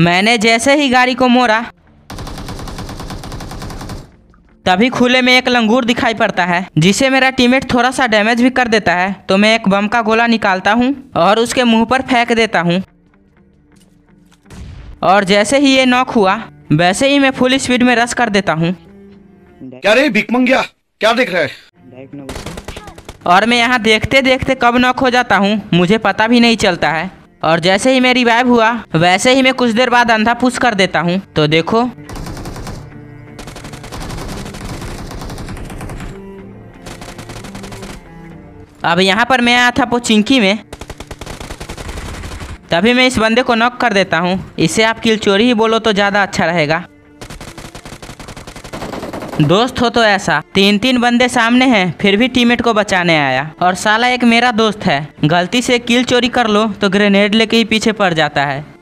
मैंने जैसे ही गाड़ी को मोड़ा तभी खुले में एक लंगूर दिखाई पड़ता है जिसे मेरा टीममेट थोड़ा सा डैमेज भी कर देता है तो मैं एक बम का गोला निकालता हूँ और उसके मुंह पर फेंक देता हूँ और जैसे ही ये नॉक हुआ वैसे ही मैं फुल स्पीड में रस कर देता हूँ क्या रे मंगिया क्या देख रहा है और मैं यहाँ देखते देखते कब नॉक हो जाता हूँ मुझे पता भी नहीं चलता है और जैसे ही मैं रिवाइव हुआ वैसे ही मैं कुछ देर बाद अंधा पुश कर देता हूँ तो देखो अब यहाँ पर मैं आया था चिंकी में तभी मैं इस बंदे को नॉक कर देता हूँ इसे आप किल चोरी ही बोलो तो ज़्यादा अच्छा रहेगा दोस्त हो तो ऐसा तीन तीन बंदे सामने हैं फिर भी टीममेट को बचाने आया और साला एक मेरा दोस्त है गलती से कील चोरी कर लो तो ग्रेनेड लेके ही पीछे पड़ जाता है